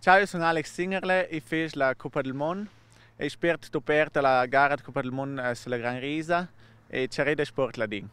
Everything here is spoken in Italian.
Ciao, io sono Alex Singerle e faccio la Coppa del Mondo. E spero di aperto la gara di Coppa del Mondo eh, sulla Gran Risa e ci c'è da sport la ding.